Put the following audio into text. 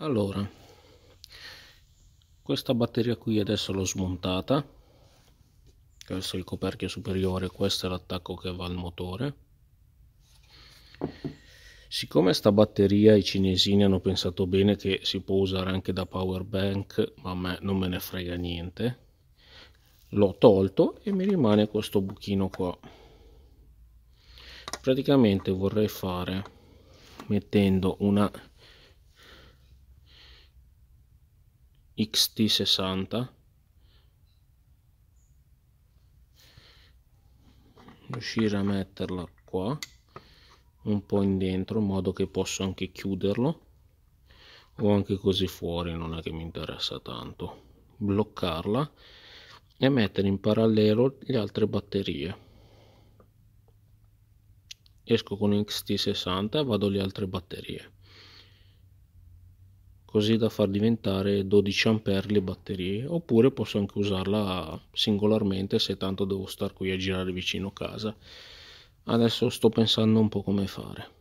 allora questa batteria qui adesso l'ho smontata questo è il coperchio superiore questo è l'attacco che va al motore siccome sta batteria i cinesini hanno pensato bene che si può usare anche da power bank ma a me non me ne frega niente l'ho tolto e mi rimane questo buchino qua praticamente vorrei fare mettendo una xt60 riuscire a metterla qua un po' indietro in modo che posso anche chiuderlo o anche così fuori non è che mi interessa tanto bloccarla e mettere in parallelo le altre batterie esco con xt60 e vado alle altre batterie così da far diventare 12 A le batterie oppure posso anche usarla singolarmente se tanto devo star qui a girare vicino casa adesso sto pensando un po' come fare